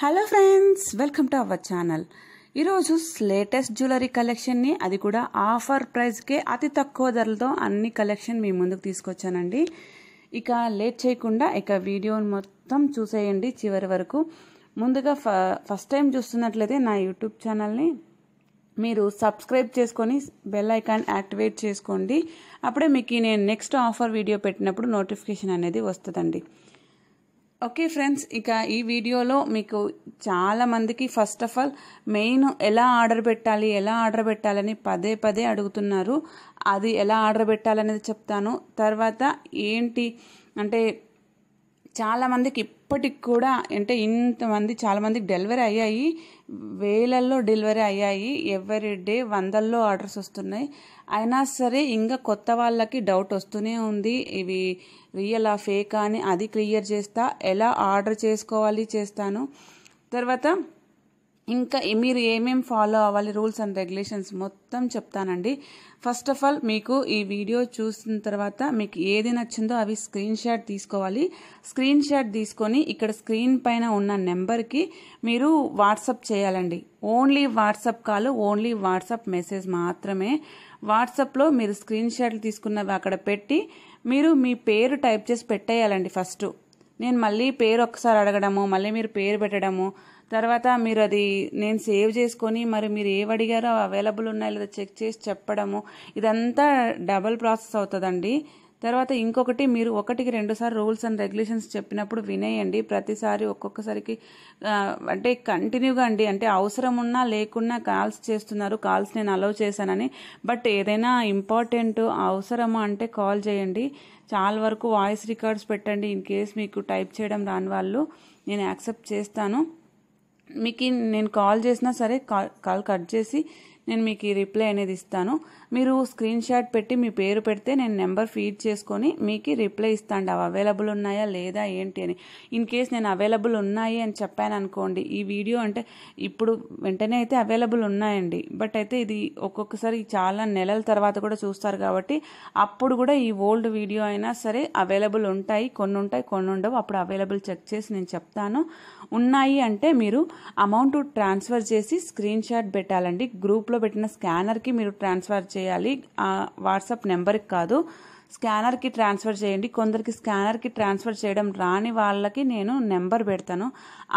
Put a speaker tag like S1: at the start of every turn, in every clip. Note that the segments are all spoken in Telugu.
S1: hello friends welcome to our channel ఈరోజు లేటెస్ట్ జ్యువెలరీ కలెక్షన్ని అది కూడా ఆఫర్ ప్రైస్కే అతి తక్కువ ధరలతో అన్ని కలెక్షన్ మీ ముందుకు తీసుకొచ్చానండి ఇక లేట్ చేయకుండా ఇక వీడియోని మొత్తం చూసేయండి చివరి వరకు ముందుగా ఫస్ట్ టైం చూస్తున్నట్లయితే నా యూట్యూబ్ ఛానల్ని మీరు సబ్స్క్రైబ్ చేసుకొని బెల్ ఐకాన్ యాక్టివేట్ చేసుకోండి అప్పుడే మీకు నేను నెక్స్ట్ ఆఫర్ వీడియో పెట్టినప్పుడు నోటిఫికేషన్ అనేది వస్తుందండి ఓకే ఫ్రెండ్స్ ఇక ఈ వీడియోలో మీకు చాలా మందికి ఫస్ట్ ఆఫ్ ఆల్ మెయిన్ ఎలా ఆర్డర్ పెట్టాలి ఎలా ఆర్డర్ పెట్టాలని పదే పదే అడుగుతున్నారు అది ఎలా ఆర్డర్ పెట్టాలనేది చెప్తాను తర్వాత ఏంటి అంటే చాలామందికి ఇప్పటికి కూడా అంటే ఇంతమంది చాలామందికి డెలివరీ అయ్యాయి వేలల్లో డెలివరీ అయ్యాయి ఎవరి డే వందల్లో ఆర్డర్స్ వస్తున్నాయి అయినా సరే ఇంకా కొత్త వాళ్ళకి డౌట్ వస్తూనే ఉంది ఇవి రియల్ ఆ ఫేక్ అని అది క్లియర్ చేస్తా ఎలా ఆర్డర్ చేసుకోవాలి చేస్తాను తర్వాత ఇంకా మీరు ఏమేమి ఫాలో అవ్వాలి రూల్స్ అండ్ రెగ్యులేషన్స్ మొత్తం చెప్తానండి ఫస్ట్ ఆఫ్ ఆల్ మీకు ఈ వీడియో చూసిన తర్వాత మీకు ఏది నచ్చిందో అవి స్క్రీన్ షాట్ తీసుకోవాలి స్క్రీన్ షాట్ తీసుకొని ఇక్కడ స్క్రీన్ పైన ఉన్న నెంబర్కి మీరు వాట్సప్ చేయాలండి only WhatsApp call only WhatsApp message మాత్రమే వాట్సాప్లో మీరు స్క్రీన్ షాట్లు తీసుకున్నవి అక్కడ పెట్టి మీరు మీ పేరు టైప్ చేసి పెట్టేయాలండి ఫస్ట్ నేను మళ్ళీ పేరు ఒకసారి అడగడము మళ్ళీ మీరు పేరు పెట్టడము తర్వాత మీరు అది నేను సేవ్ చేసుకొని మరి మీరు ఏవి అడిగారో అవైలబుల్ ఉన్నాయో లేదా చెక్ చేసి చెప్పడము ఇదంతా డబల్ ప్రాసెస్ అవుతుందండి తర్వాత ఇంకొకటి మీరు ఒకటికి సార్ రూల్స్ అండ్ రెగ్యులేషన్స్ చెప్పినప్పుడు వినేయండి ప్రతిసారి ఒక్కొక్కసారికి అంటే కంటిన్యూగా అండి అంటే అవసరం ఉన్నా లేకున్నా కాల్స్ చేస్తున్నారు కాల్స్ నేను అలౌ చేశానని బట్ ఏదైనా ఇంపార్టెంట్ అవసరమా అంటే కాల్ చేయండి చాలా వరకు వాయిస్ రికార్డ్స్ పెట్టండి ఇన్ కేస్ మీకు టైప్ చేయడం రాని వాళ్ళు నేను యాక్సెప్ట్ చేస్తాను మీకు నేను కాల్ చేసినా సరే కాల్ కట్ చేసి నేను మీకు రిప్లై అనేది ఇస్తాను మీరు స్క్రీన్ షాట్ పెట్టి మీ పేరు పెడితే నేను నెంబర్ ఫీడ్ చేసుకొని మీకు రిప్లై ఇస్తాను అవి అవైలబుల్ ఉన్నాయా లేదా ఏంటి అని ఇన్ కేస్ నేను అవైలబుల్ ఉన్నాయి అని చెప్పాను అనుకోండి ఈ వీడియో అంటే ఇప్పుడు వెంటనే అయితే అవైలబుల్ ఉన్నాయండి బట్ అయితే ఇది ఒక్కొక్కసారి చాలా నెలల తర్వాత కూడా చూస్తారు కాబట్టి అప్పుడు కూడా ఈ ఓల్డ్ వీడియో అయినా సరే అవైలబుల్ ఉంటాయి కొన్ని ఉంటాయి కొన్ని ఉండవు అప్పుడు అవైలబుల్ చెక్ చేసి నేను చెప్తాను ఉన్నాయి అంటే మీరు అమౌంట్ ట్రాన్స్ఫర్ చేసి స్క్రీన్ షాట్ పెట్టాలండి గ్రూప్లో పెట్టిన స్కానర్కి మీరు ట్రాన్స్ఫర్ చేయాలి ఆ వాట్సాప్ నెంబర్కి కాదు స్కానర్కి ట్రాన్స్ఫర్ చేయండి కొందరికి స్కానర్కి ట్రాన్స్ఫర్ చేయడం రాని వాళ్ళకి నేను నెంబర్ పెడతాను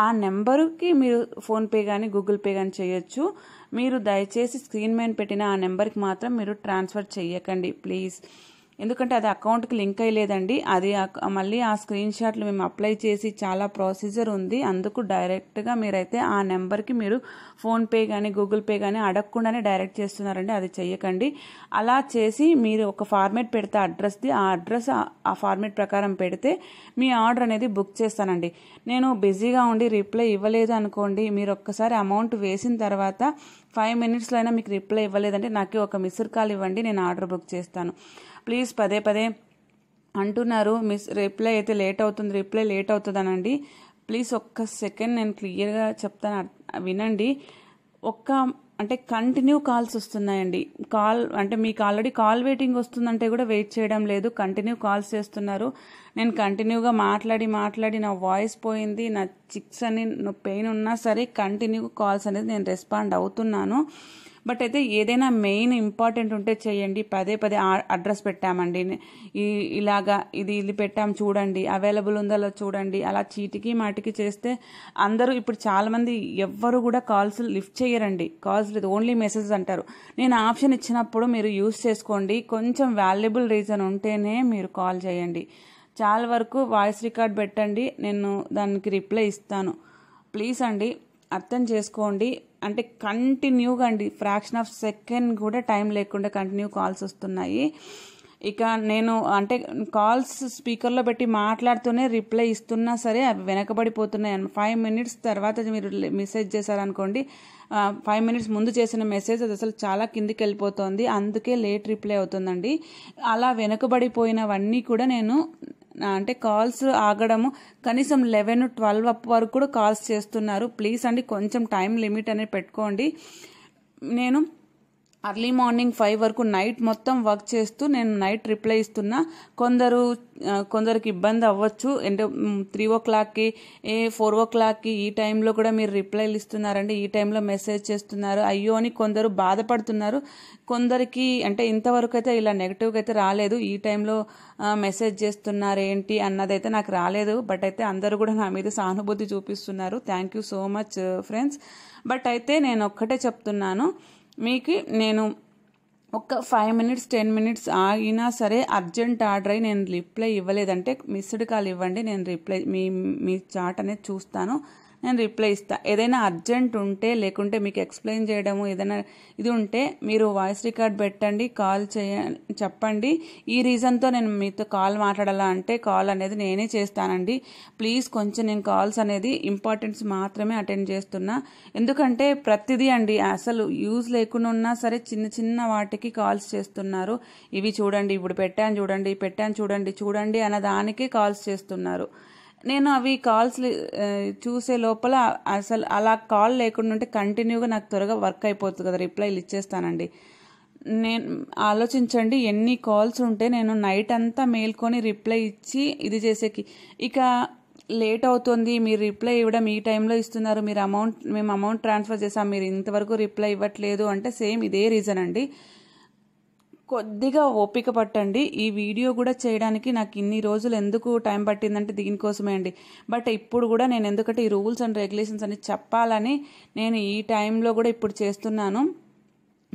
S1: ఆ నెంబర్కి మీరు ఫోన్పే కానీ గూగుల్ పే కానీ చేయొచ్చు మీరు దయచేసి స్క్రీన్ మెయిన్ పెట్టిన ఆ నెంబర్కి మాత్రం మీరు ట్రాన్స్ఫర్ చేయకండి ప్లీజ్ ఎందుకంటే అది అకౌంట్కి లింక్ అయ్యలేదండి అది మళ్ళీ ఆ స్క్రీన్ షాట్లు మేము అప్లై చేసి చాలా ప్రొసీజర్ ఉంది అందుకు డైరెక్ట్గా మీరైతే ఆ నెంబర్కి మీరు ఫోన్పే కానీ గూగుల్ పే కానీ అడగకుండానే డైరెక్ట్ చేస్తున్నారండి అది చెయ్యకండి అలా చేసి మీరు ఒక ఫార్మేట్ పెడితే అడ్రస్ది ఆ అడ్రస్ ఆ ఫార్మేట్ ప్రకారం పెడితే మీ ఆర్డర్ అనేది బుక్ చేస్తానండి నేను బిజీగా ఉండి రిప్లై ఇవ్వలేదు అనుకోండి మీరు ఒక్కసారి అమౌంట్ వేసిన తర్వాత ఫైవ్ మినిట్స్లో అయినా మీకు రిప్లై ఇవ్వలేదంటే నాకు ఒక మిస్డ్ కాల్ ఇవ్వండి నేను ఆర్డర్ బుక్ చేస్తాను ప్లీజ్ పదే పదే అంటున్నారు మిస్ రిప్లై అయితే లేట్ అవుతుంది రిప్లై లేట్ అవుతుందనండి ప్లీజ్ ఒక్క సెకండ్ నేను క్లియర్గా చెప్తాను వినండి ఒక్క అంటే కంటిన్యూ కాల్స్ వస్తున్నాయండి కాల్ అంటే మీకు ఆల్రెడీ కాల్ వెయిటింగ్ వస్తుందంటే కూడా వెయిట్ చేయడం లేదు కంటిన్యూ కాల్స్ చేస్తున్నారు నేను కంటిన్యూగా మాట్లాడి మాట్లాడి నా వాయిస్ పోయింది నా చిక్స్ అని పెయిన్ ఉన్నా సరే కంటిన్యూ కాల్స్ అనేది నేను రెస్పాండ్ అవుతున్నాను బట్ అయితే ఏదైనా మెయిన్ ఇంపార్టెంట్ ఉంటే చేయండి పదే పదే అడ్రస్ పెట్టామండి ఈ ఇలాగా ఇది ఇది పెట్టాం చూడండి అవైలబుల్ ఉందో చూడండి అలా చీటికి మాటికి చేస్తే అందరూ ఇప్పుడు చాలామంది ఎవ్వరు కూడా కాల్స్ లిఫ్ట్ చేయరండి కాల్స్ లేదు ఓన్లీ మెసేజ్ అంటారు నేను ఆప్షన్ ఇచ్చినప్పుడు మీరు యూస్ చేసుకోండి కొంచెం వాల్యుబుల్ రీజన్ ఉంటేనే మీరు కాల్ చేయండి చాలా వరకు వాయిస్ రికార్డ్ పెట్టండి నేను దానికి రిప్లై ఇస్తాను ప్లీజ్ అండి అర్థం చేసుకోండి అంటే కంటిన్యూగా అండి ఫ్రాక్షన్ ఆఫ్ సెకండ్ కూడా టైం లేకుండా కంటిన్యూ కాల్స్ వస్తున్నాయి ఇక నేను అంటే కాల్స్ స్పీకర్లో పెట్టి మాట్లాడుతూనే రిప్లై ఇస్తున్నా సరే అవి వెనకబడిపోతున్నాయి ఫైవ్ మినిట్స్ తర్వాత మీరు మెసేజ్ చేశారనుకోండి ఫైవ్ మినిట్స్ ముందు చేసిన మెసేజ్ అది అసలు చాలా కిందికి వెళ్ళిపోతుంది అందుకే లేట్ రిప్లై అవుతుందండి అలా వెనకబడిపోయినవన్నీ కూడా నేను అంటే కాల్స్ ఆగడము కనీసం లెవెన్ ట్వెల్వ్ అప్ వరకు కూడా కాల్స్ చేస్తున్నారు ప్లీజ్ అండి కొంచెం టైం లిమిట్ అనేది పెట్టుకోండి నేను అర్లీ మార్నింగ్ ఫైవ్ వరకు నైట్ మొత్తం వర్క్ చేస్తూ నేను నైట్ రిప్లై ఇస్తున్నా కొందరు కొందరికి ఇబ్బంది అవ్వచ్చు అంటే త్రీ ఓ క్లాక్కి ఏ ఫోర్ ఓ క్లాక్కి ఈ టైంలో కూడా మీరు రిప్లైలు ఇస్తున్నారండి ఈ టైంలో మెసేజ్ చేస్తున్నారు అయ్యో అని కొందరు బాధపడుతున్నారు కొందరికి అంటే ఇంతవరకు అయితే ఇలా నెగిటివ్గా అయితే రాలేదు ఈ టైంలో మెసేజ్ చేస్తున్నారు ఏంటి అన్నదైతే నాకు రాలేదు బట్ అయితే అందరూ కూడా నా మీద సానుభూతి చూపిస్తున్నారు thank you so much friends but అయితే నేను ఒక్కటే చెప్తున్నాను మీకు నేను ఒక ఫైవ్ మినిట్స్ టెన్ మినిట్స్ ఆగినా సరే అర్జెంట్ ఆర్డర్ అయి నేను రిప్లై ఇవ్వలేదంటే మిస్డ్ కాల్ ఇవ్వండి నేను రిప్లై మీ మీ చాట్ అనేది చూస్తాను నేను రిప్లై ఇస్తాను ఏదైనా అర్జెంట్ ఉంటే లేకుంటే మీకు ఎక్స్ప్లెయిన్ చేయడము ఏదైనా ఇది ఉంటే మీరు వాయిస్ రికార్డ్ పెట్టండి కాల్ చేయ చెప్పండి ఈ రీజన్తో నేను మీతో కాల్ మాట్లాడాలా అంటే కాల్ అనేది నేనే చేస్తానండి ప్లీజ్ కొంచెం నేను కాల్స్ అనేది ఇంపార్టెన్స్ మాత్రమే అటెండ్ చేస్తున్నా ఎందుకంటే ప్రతిదీ అండి అసలు యూజ్ లేకుండా ఉన్నా సరే చిన్న చిన్న వాటికి కాల్స్ చేస్తున్నారు ఇవి చూడండి ఇప్పుడు పెట్టాను చూడండి పెట్టాను చూడండి చూడండి అన్న దానికే కాల్స్ చేస్తున్నారు నేను అవి కాల్స్ చూసే లోపల అసలు అలా కాల్ లేకుండా ఉంటే కంటిన్యూగా నాకు త్వరగా వర్క్ అయిపోతుంది కదా రిప్లైలు ఇచ్చేస్తానండి నేను ఆలోచించండి ఎన్ని కాల్స్ ఉంటే నేను నైట్ అంతా మేల్కొని రిప్లై ఇచ్చి ఇది చేసేకి ఇక లేట్ అవుతుంది మీరు రిప్లై ఇవ్వడం ఈ టైంలో ఇస్తున్నారు మీరు అమౌంట్ మేము అమౌంట్ ట్రాన్స్ఫర్ చేసాం మీరు ఇంతవరకు రిప్లై ఇవ్వట్లేదు అంటే సేమ్ ఇదే రీజన్ అండి కొద్దిగా ఓపిక పట్టండి ఈ వీడియో కూడా చేయడానికి నాకు ఇన్ని రోజులు ఎందుకు టైం పట్టిందంటే దీనికోసమే అండి బట్ ఇప్పుడు కూడా నేను ఎందుకంటే ఈ రూల్స్ అండ్ రెగ్యులేషన్స్ అని చెప్పాలని నేను ఈ టైంలో కూడా ఇప్పుడు చేస్తున్నాను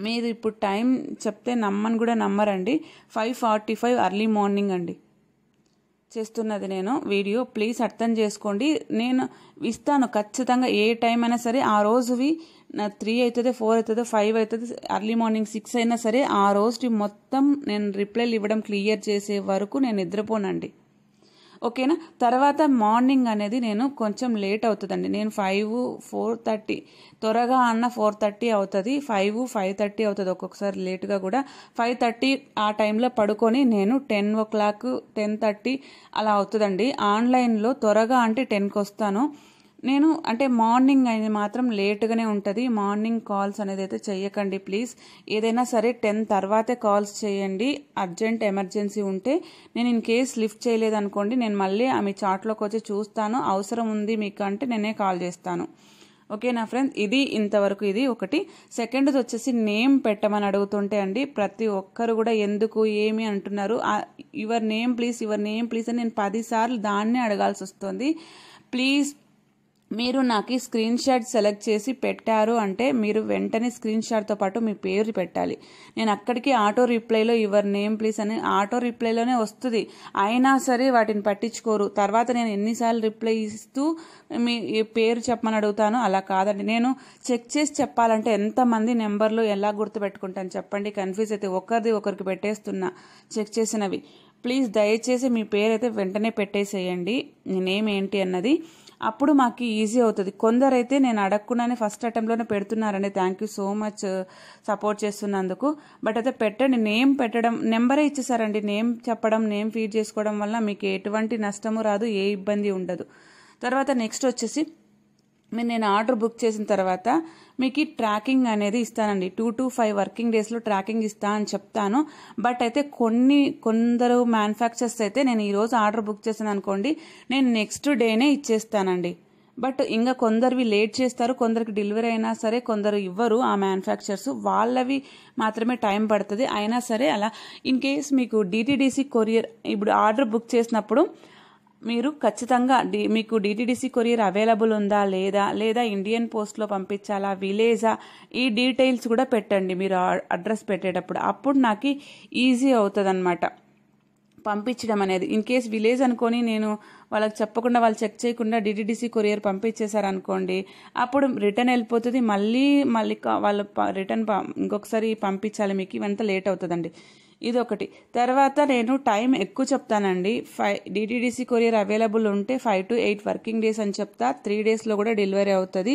S1: మీరు ఇప్పుడు టైం చెప్తే నమ్మని కూడా నమ్మరండి five forty five early morning అండి చేస్తున్నది నేను వీడియో ప్లీజ్ అర్థం చేసుకోండి నేను ఇస్తాను ఖచ్చితంగా ఏ టైం అయినా సరే ఆ రోజువి త్రీ అవుతుందో ఫోర్ అవుతుందో ఫైవ్ అవుతుంది అర్లీ మార్నింగ్ సిక్స్ అయినా సరే ఆ రోజు మొత్తం నేను రిప్లైలు ఇవ్వడం క్లియర్ చేసే వరకు నేను నిద్రపోనండి ఓకేనా తర్వాత మార్నింగ్ అనేది నేను కొంచెం లేట్ అవుతుందండి నేను ఫైవ్ ఫోర్ థర్టీ త్వరగా అన్న ఫోర్ థర్టీ అవుతుంది ఫైవ్ ఫైవ్ థర్టీ అవుతుంది ఒక్కొక్కసారి లేట్గా కూడా ఫైవ్ థర్టీ ఆ టైంలో పడుకొని నేను ten o'clock ten thirty అలా అవుతుందండి ఆన్లైన్లో త్వరగా అంటే టెన్కి వస్తాను నేను అంటే మార్నింగ్ అనేది మాత్రం లేట్గానే ఉంటుంది మార్నింగ్ కాల్స్ అనేది అయితే చేయకండి ప్లీజ్ ఏదైనా సరే టెన్ తర్వాతే కాల్స్ చేయండి అర్జెంట్ ఎమర్జెన్సీ ఉంటే నేను ఇన్ కేస్ లిఫ్ట్ చేయలేదనుకోండి నేను మళ్ళీ ఆమె చాట్లోకి వచ్చి చూస్తాను అవసరం ఉంది మీకు అంటే నేనే కాల్ చేస్తాను ఓకే నా ఫ్రెండ్స్ ఇది ఇంతవరకు ఇది ఒకటి సెకండ్ది వచ్చేసి నేమ్ పెట్టమని అడుగుతుంటే అండి ప్రతి ఒక్కరు కూడా ఎందుకు ఏమి అంటున్నారు your name please your name please అని నేను పదిసార్లు దాన్నే అడగాల్సి వస్తుంది ప్లీజ్ మీరు నాకు స్క్రీన్ షాట్ సెలెక్ట్ చేసి పెట్టారు అంటే మీరు వెంటనే స్క్రీన్ షాట్తో పాటు మీ పేరు పెట్టాలి నేను అక్కడికి ఆటో రిప్లైలో యువర్ నేమ్ ప్లీజ్ అని ఆటో రిప్లైలోనే వస్తుంది అయినా సరే వాటిని పట్టించుకోరు తర్వాత నేను ఎన్నిసార్లు రిప్లై ఇస్తూ మీ పేరు చెప్పమని అడుగుతాను అలా కాదండి నేను చెక్ చేసి చెప్పాలంటే ఎంతమంది నెంబర్లు ఎలా గుర్తుపెట్టుకుంటాను చెప్పండి కన్ఫ్యూజ్ అయితే ఒకరిది ఒకరికి పెట్టేస్తున్నా చెక్ చేసినవి ప్లీజ్ దయచేసి మీ పేరు అయితే వెంటనే పెట్టేసేయండి నేనేమేంటి ఏంటి అన్నది అప్పుడు మాకు ఈజీ అవుతుంది కొందరైతే నేను అడగకుండానే ఫస్ట్ అటెంప్ట్లోనే పెడుతున్నారండి thank you so much support చేస్తున్నందుకు బట్ అయితే పెట్టండి నేమ్ పెట్టడం నెంబరే ఇచ్చేసారండి నేమ్ చెప్పడం నేమ్ ఫీడ్ చేసుకోవడం వల్ల మీకు ఎటువంటి నష్టము రాదు ఏ ఇబ్బంది ఉండదు తర్వాత నెక్స్ట్ వచ్చేసి మీరు నేను ఆర్డర్ బుక్ చేసిన తర్వాత మీకు ట్రాకింగ్ అనేది ఇస్తానండి టూ టు ఫైవ్ వర్కింగ్ డేస్లో ట్రాకింగ్ ఇస్తా అని చెప్తాను బట్ అయితే కొన్ని కొందరు మ్యానుఫ్యాక్చర్స్ అయితే నేను ఈరోజు ఆర్డర్ బుక్ చేశాను అనుకోండి నేను నెక్స్ట్ డేనే ఇచ్చేస్తానండి బట్ ఇంకా కొందరివి లేట్ చేస్తారు కొందరికి డెలివరీ అయినా సరే కొందరు ఇవ్వరు ఆ మ్యానుఫ్యాక్చర్స్ వాళ్ళవి మాత్రమే టైం పడుతుంది అయినా సరే అలా ఇన్ కేస్ మీకు డిటీడీసీ కొరియర్ ఇప్పుడు ఆర్డర్ బుక్ చేసినప్పుడు మీరు ఖచ్చితంగా డి మీకు డిటిడిసి కొరియర్ అవైలబుల్ ఉందా లేదా లేదా ఇండియన్ పోస్ట్లో పంపించాలా విలేజా ఈ డీటెయిల్స్ కూడా పెట్టండి మీరు అడ్రస్ పెట్టేటప్పుడు అప్పుడు నాకు ఈజీ అవుతుంది అనమాట పంపించడం అనేది ఇన్ కేస్ విలేజ్ అనుకొని నేను వాళ్ళకి చెప్పకుండా వాళ్ళు చెక్ చేయకుండా డిటిడిసి కొరియర్ పంపించేశారనుకోండి అప్పుడు రిటర్న్ వెళ్ళిపోతుంది మళ్ళీ మళ్ళీ వాళ్ళు రిటర్న్ ఇంకొకసారి పంపించాలి మీకు ఇవంతా లేట్ అవుతుందండి ఇదొకటి తర్వాత నేను టైం ఎక్కువ చెప్తానండి ఫైవ్ డిటీడీసీ కొరియర్ అవైలబుల్ ఉంటే five to eight working days అని చెప్తా త్రీ డేస్లో కూడా డెలివరీ అవుతుంది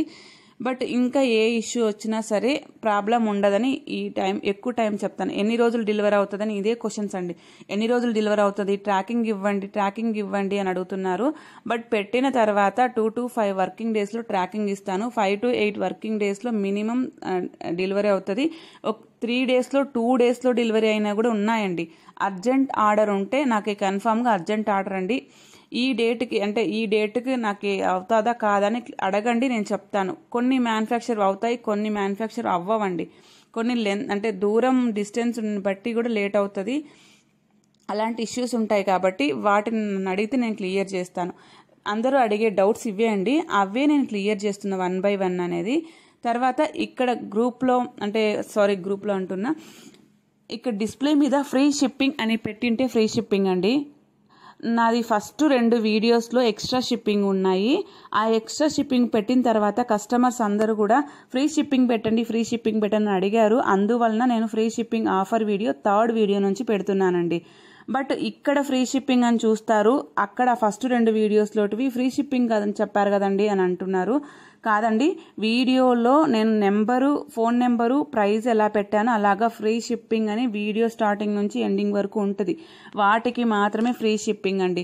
S1: బట్ ఇంకా ఏ ఇష్యూ వచ్చినా సరే ప్రాబ్లం ఉండదని ఈ టైం ఎక్కువ టైం చెప్తాను ఎన్ని రోజులు డెలివర్ అవుతుందని ఇదే క్వశ్చన్స్ అండి ఎన్ని రోజులు డెలివర్ అవుతుంది ట్రాకింగ్ ఇవ్వండి ట్రాకింగ్ ఇవ్వండి అని అడుగుతున్నారు బట్ పెట్టిన తర్వాత టూ టు ఫైవ్ వర్కింగ్ డేస్లో ట్రాకింగ్ ఇస్తాను ఫైవ్ టు ఎయిట్ వర్కింగ్ డేస్లో మినిమం డెలివరీ అవుతుంది త్రీ డేస్లో టూ డేస్లో డెలివరీ అయినా కూడా ఉన్నాయండి అర్జెంట్ ఆర్డర్ ఉంటే నాకు కన్ఫామ్గా అర్జెంట్ ఆర్డర్ అండి ఈ డేట్కి అంటే ఈ డేట్కి నాకు అవుతుందా కాదని అడగండి నేను చెప్తాను కొన్ని మ్యానుఫ్యాక్చర్ అవుతాయి కొన్ని మ్యానుఫ్యాక్చర్ అవ్వవండి కొన్ని లెన్ అంటే దూరం డిస్టెన్స్ బట్టి కూడా లేట్ అవుతుంది అలాంటి ఇష్యూస్ ఉంటాయి కాబట్టి వాటిని అడిగితే నేను క్లియర్ చేస్తాను అందరూ అడిగే డౌట్స్ ఇవే అండి అవే నేను క్లియర్ చేస్తున్నా వన్ బై వన్ అనేది తర్వాత ఇక్కడ గ్రూప్లో అంటే సారీ గ్రూప్లో అంటున్నా ఇక్కడ డిస్ప్లే మీద ఫ్రీ షిప్పింగ్ అని పెట్టింటే ఫ్రీ షిప్పింగ్ అండి నాది ఫస్ట్ రెండు వీడియోస్లో ఎక్స్ట్రా షిప్పింగ్ ఉన్నాయి ఆ ఎక్స్ట్రా షిప్పింగ్ పెట్టిన తర్వాత కస్టమర్స్ అందరూ కూడా ఫ్రీ షిప్పింగ్ పెట్టండి ఫ్రీ షిప్పింగ్ పెట్టండి అడిగారు అందువలన నేను free shipping offer video third video నుంచి పెడుతున్నానండి బట్ ఇక్కడ ఫ్రీ షిప్పింగ్ అని చూస్తారు అక్కడ ఫస్ట్ రెండు వీడియోస్లోటివి ఫ్రీ షిప్పింగ్ కాదని చెప్పారు కదండి అని అంటున్నారు కాదండి వీడియోలో నేను నెంబరు ఫోన్ నెంబరు ప్రైస్ ఎలా పెట్టానో అలాగా ఫ్రీ షిప్పింగ్ అని వీడియో స్టార్టింగ్ నుంచి ఎండింగ్ వరకు ఉంటుంది వాటికి మాత్రమే ఫ్రీ షిప్పింగ్ అండి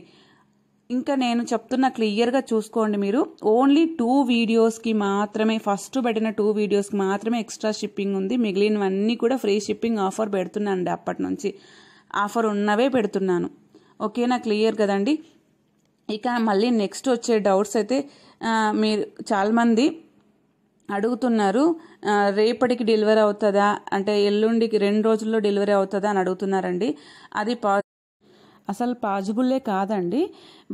S1: ఇంకా నేను చెప్తున్న క్లియర్గా చూసుకోండి మీరు ఓన్లీ టూ వీడియోస్కి మాత్రమే ఫస్ట్ పెట్టిన టూ వీడియోస్కి మాత్రమే ఎక్స్ట్రా షిప్పింగ్ ఉంది మిగిలినవన్నీ కూడా ఫ్రీ షిప్పింగ్ ఆఫర్ అండి అప్పటి నుంచి ఆఫర్ ఉన్నవే పెడుతున్నాను ఓకేనా క్లియర్ కదండి ఇక మళ్ళీ నెక్స్ట్ వచ్చే డౌట్స్ అయితే మీరు చాలామంది అడుగుతున్నారు రేపటికి డెలివరీ అవుతుందా అంటే ఎల్లుండికి రెండు రోజుల్లో డెలివరీ అవుతుందా అని అడుగుతున్నారండి అది పా అసలు పాజిబుల్లే కాదండి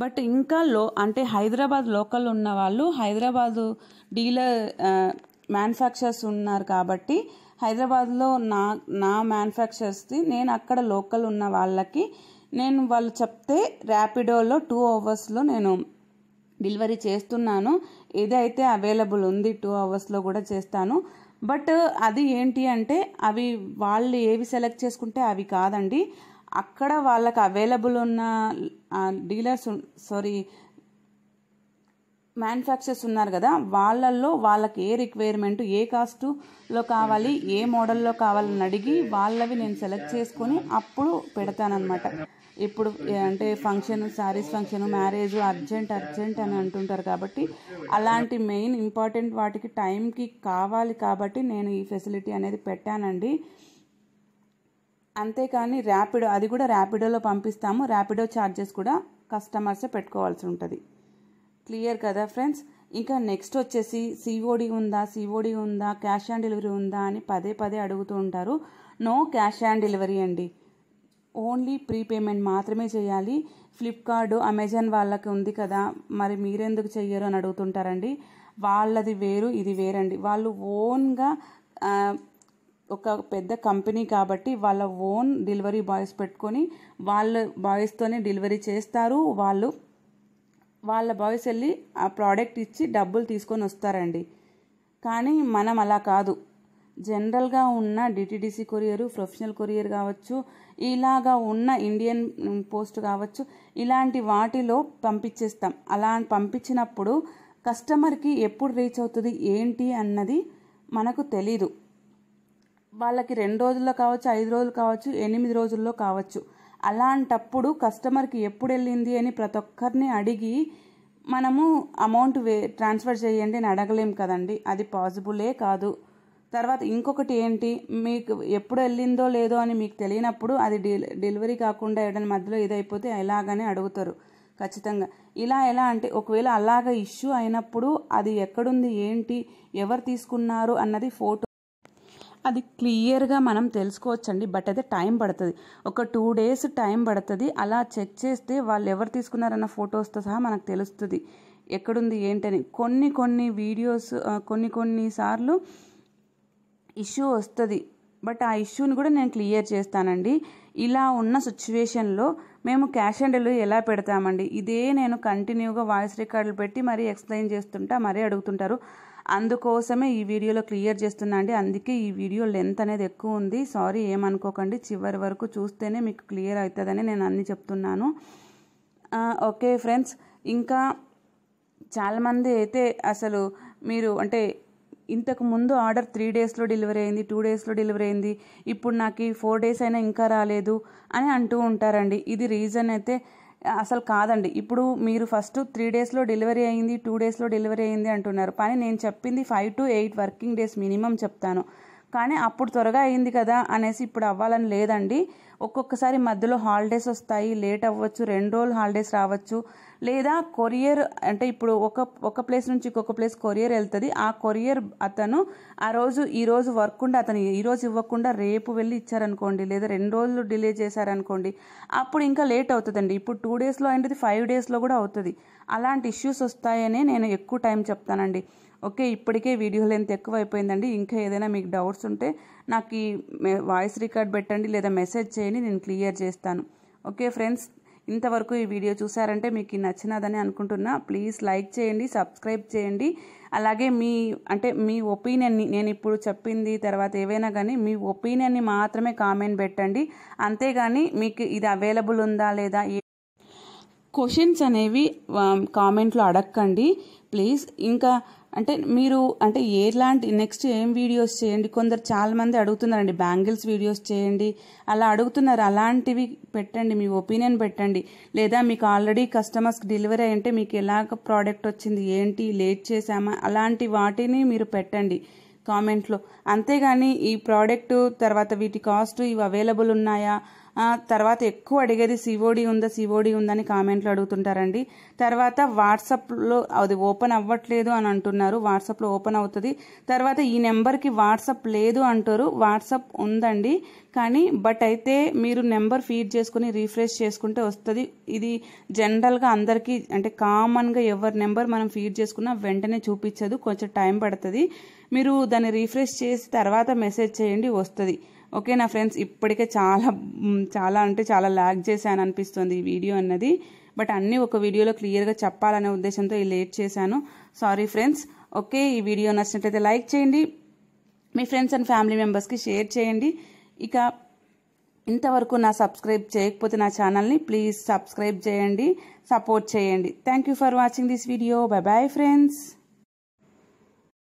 S1: బట్ ఇంకా లో అంటే హైదరాబాద్ లోకల్ ఉన్న వాళ్ళు హైదరాబాదు డీలర్ మ్యానుఫ్యాక్చర్స్ ఉన్నారు కాబట్టి హైదరాబాద్లో నా నా మ్యానుఫ్యాక్చర్స్ది నేను అక్కడ లోకల్ ఉన్న వాళ్ళకి నేను వాళ్ళు చెప్తే ర్యాపిడోలో టూ అవర్స్లో నేను డెలివరీ చేస్తున్నాను ఏదైతే అవైలబుల్ ఉంది టూ అవర్స్లో కూడా చేస్తాను బట్ అది ఏంటి అంటే అవి వాళ్ళు ఏవి సెలెక్ట్ చేసుకుంటే అవి కాదండి అక్కడ వాళ్ళకి అవైలబుల్ ఉన్న డీలర్స్ సారీ మ్యానుఫ్యాక్చర్స్ ఉన్నారు కదా వాళ్ళల్లో వాళ్ళకి ఏ రిక్వైర్మెంట్ ఏ కాస్టులో కావాలి ఏ మోడల్లో కావాలని అడిగి వాళ్ళవి నేను సెలెక్ట్ చేసుకొని అప్పుడు పెడతానమాట ఇప్పుడు అంటే function saris function marriage urgent urgent అని అంటుంటారు కాబట్టి అలాంటి మెయిన్ ఇంపార్టెంట్ వాటికి టైంకి కావాలి కాబట్టి నేను ఈ ఫెసిలిటీ అనేది పెట్టానండి అంతేకాని ర్యాపిడో అది కూడా ర్యాపిడోలో పంపిస్తాము ర్యాపిడో ఛార్జెస్ కూడా కస్టమర్సే పెట్టుకోవాల్సి ఉంటుంది క్లియర్ కదా ఫ్రెండ్స్ ఇంకా నెక్స్ట్ వచ్చేసి సిఓడి ఉందా సిఓడి ఉందా క్యాష్ ఆన్ డెలివరీ ఉందా అని పదే పదే అడుగుతూ ఉంటారు నో క్యాష్ ఆన్ డెలివరీ అండి ఓన్లీ ప్రీపేమెంట్ మాత్రమే చేయాలి ఫ్లిప్కార్ట్ అమెజాన్ వాళ్ళకి ఉంది కదా మరి మీరెందుకు చెయ్యరు అని అడుగుతుంటారండి వాళ్ళది వేరు ఇది వేరండి వాళ్ళు ఓన్గా ఒక పెద్ద కంపెనీ కాబట్టి వాళ్ళ ఓన్ డెలివరీ బాయ్స్ పెట్టుకొని వాళ్ళ బాయ్స్తోనే డెలివరీ చేస్తారు వాళ్ళు వాళ్ళ బాయ్స్ వెళ్ళి ఆ ప్రోడక్ట్ ఇచ్చి డబ్బులు తీసుకొని వస్తారండి కానీ మనం అలా కాదు జనరల్గా ఉన్న డిటిడిసి కొరియరు ప్రొఫెషనల్ కొరియర్ కావచ్చు ఇలాగా ఉన్న ఇండియన్ పోస్ట్ కావచ్చు ఇలాంటి వాటిలో పంపించేస్తాం అలా పంపించినప్పుడు కస్టమర్కి ఎప్పుడు రీచ్ అవుతుంది ఏంటి అన్నది మనకు తెలీదు వాళ్ళకి రెండు రోజుల్లో కావచ్చు ఐదు రోజులు కావచ్చు ఎనిమిది రోజుల్లో కావచ్చు అలాంటప్పుడు కస్టమర్కి ఎప్పుడు వెళ్ళింది అని ప్రతి ఒక్కరిని అడిగి మనము అమౌంట్ వే ట్రాన్స్ఫర్ చేయండి అని అడగలేం కదండి అది పాసిబులే కాదు తర్వాత ఇంకొకటి ఏంటి మీకు ఎప్పుడు వెళ్ళిందో లేదో అని మీకు తెలియనప్పుడు అది డెలివరీ కాకుండా ఏదైనా మధ్యలో ఇదైపోతే ఎలాగనే అడుగుతారు ఖచ్చితంగా ఇలా ఎలా అంటే ఒకవేళ అలాగ ఇష్యూ అయినప్పుడు అది ఎక్కడుంది ఏంటి ఎవరు తీసుకున్నారు అన్నది ఫోటో అది క్లియర్గా మనం తెలుసుకోవచ్చండి బట్ అయితే టైం పడుతుంది ఒక టూ డేస్ టైం పడుతుంది అలా చెక్ చేస్తే వాళ్ళు ఎవరు తీసుకున్నారన్న ఫొటోస్తో సహా మనకు తెలుస్తుంది ఎక్కడుంది ఏంటని కొన్ని కొన్ని వీడియోస్ కొన్ని కొన్ని సార్లు ఇష్యూ వస్తుంది బట్ ఆ ఇష్యూని కూడా నేను క్లియర్ చేస్తానండి ఇలా ఉన్న సిచ్యువేషన్లో మేము క్యాష్ అండ్ డెలివరీ ఎలా పెడతామండి ఇదే నేను కంటిన్యూగా వాయిస్ రికార్డులు పెట్టి మరీ ఎక్స్ప్లెయిన్ చేస్తుంటా మరీ అడుగుతుంటారు అందుకోసమే ఈ వీడియోలో క్లియర్ చేస్తున్నా అండి అందుకే ఈ వీడియో లెంత్ అనేది ఎక్కువ ఉంది సారీ ఏమనుకోకండి చివరి వరకు చూస్తేనే మీకు క్లియర్ అవుతుందని నేను అన్నీ చెప్తున్నాను ఓకే ఫ్రెండ్స్ ఇంకా చాలామంది అయితే అసలు మీరు అంటే ఇంతకు ముందు ఆర్డర్ త్రీ డేస్లో డెలివరీ అయింది టూ డేస్లో డెలివరీ అయింది ఇప్పుడు నాకు ఫోర్ డేస్ అయినా ఇంకా రాలేదు అని అంటూ ఉంటారండి ఇది రీజన్ అయితే అసలు కాదండి ఇప్పుడు మీరు ఫస్ట్ త్రీ డేస్లో డెలివరీ అయింది టూ డేస్లో డెలివరీ అయింది అంటున్నారు కానీ నేను చెప్పింది five to eight working days minimum చెప్తాను కానీ అప్పుడు త్వరగా అయింది కదా అనేసి ఇప్పుడు అవ్వాలని లేదండి ఒక్కొక్కసారి మధ్యలో హాలిడేస్ వస్తాయి లేట్ అవ్వచ్చు రెండు రోజులు హాలిడేస్ రావచ్చు లేదా కొరియర్ అంటే ఇప్పుడు ఒక ఒక ప్లేస్ నుంచి ఇంకొక ప్లేస్ కొరియర్ వెళ్తుంది ఆ కొరియర్ అతను ఆ రోజు ఈ రోజు వర్క్ ఉండి అతను ఈ రోజు ఇవ్వకుండా రేపు వెళ్ళి ఇచ్చారనుకోండి లేదా రెండు రోజులు డిలే చేశారనుకోండి అప్పుడు ఇంకా లేట్ అవుతుందండి ఇప్పుడు టూ డేస్లో అయినది ఫైవ్ డేస్లో కూడా అవుతుంది అలాంటి ఇష్యూస్ వస్తాయనే నేను ఎక్కువ టైం చెప్తానండి ఓకే ఇప్పటికే వీడియో లెంత్ ఎక్కువ అయిపోయిందండి ఇంకా ఏదైనా మీకు డౌట్స్ ఉంటే నాకు ఈ వాయిస్ రికార్డ్ పెట్టండి లేదా మెసేజ్ చేయండి నేను క్లియర్ చేస్తాను ఓకే ఫ్రెండ్స్ ఇంతవరకు ఈ వీడియో చూసారంటే మీకు నచ్చినదని అనుకుంటున్నా ప్లీజ్ లైక్ చేయండి సబ్స్క్రైబ్ చేయండి అలాగే మీ అంటే మీ ఒపీనియన్ని నేను ఇప్పుడు చెప్పింది తర్వాత ఏవైనా కానీ మీ ఒపీనియన్ని మాత్రమే కామెంట్ పెట్టండి అంతేగాని మీకు ఇది అవైలబుల్ ఉందా లేదా క్వశ్చన్స్ అనేవి కామెంట్లో అడగండి ప్లీజ్ ఇంకా అంటే మీరు అంటే ఏలాంటి నెక్స్ట్ ఏం వీడియోస్ చేయండి కొందరు చాలా మంది అడుగుతున్నారండి బ్యాంగిల్స్ వీడియోస్ చేయండి అలా అడుగుతున్నారు అలాంటివి పెట్టండి మీ ఒపీనియన్ పెట్టండి లేదా మీకు ఆల్రెడీ కస్టమర్స్కి డెలివరీ అయ్యంటే మీకు ఎలాగ ప్రోడక్ట్ వచ్చింది ఏంటి లేట్ చేసామా అలాంటి వాటిని మీరు పెట్టండి కామెంట్లో అంతేగాని ఈ ప్రోడక్ట్ తర్వాత వీటి కాస్ట్ ఇవి అవైలబుల్ ఉన్నాయా తర్వాత ఎక్కువ అడిగేది సివోడి ఉందా సిఓడి ఉందని కామెంట్లు అడుగుతుంటారండి తర్వాత వాట్సాప్లో అది ఓపెన్ అవ్వట్లేదు అని అంటున్నారు వాట్సాప్లో ఓపెన్ అవుతుంది తర్వాత ఈ నెంబర్కి వాట్సాప్ లేదు అంటారు వాట్సాప్ ఉందండి కానీ బట్ అయితే మీరు నెంబర్ ఫీడ్ చేసుకుని రీఫ్రెష్ చేసుకుంటే వస్తుంది ఇది జనరల్గా అందరికీ అంటే కామన్గా ఎవరి నెంబర్ మనం ఫీడ్ చేసుకున్నా వెంటనే చూపించదు కొంచెం టైం పడుతుంది మీరు దాన్ని రీఫ్రెష్ చేసి తర్వాత మెసేజ్ చేయండి వస్తుంది ఓకే నా ఫ్రెండ్స్ ఇప్పటికే చాలా చాలా అంటే చాలా ల్యాగ్ చేశాను అనిపిస్తుంది ఈ వీడియో అన్నది బట్ అన్నీ ఒక వీడియోలో క్లియర్గా చెప్పాలనే ఉద్దేశంతో ఈ లేట్ చేశాను సారీ ఫ్రెండ్స్ ఓకే ఈ వీడియో నచ్చినట్లయితే లైక్ చేయండి మీ ఫ్రెండ్స్ అండ్ ఫ్యామిలీ మెంబర్స్కి షేర్ చేయండి ఇక ఇంతవరకు నా సబ్స్క్రైబ్ చేయకపోతే నా ఛానల్ని ప్లీజ్ సబ్స్క్రైబ్ చేయండి సపోర్ట్ చేయండి thank you for watching this video bye bye friends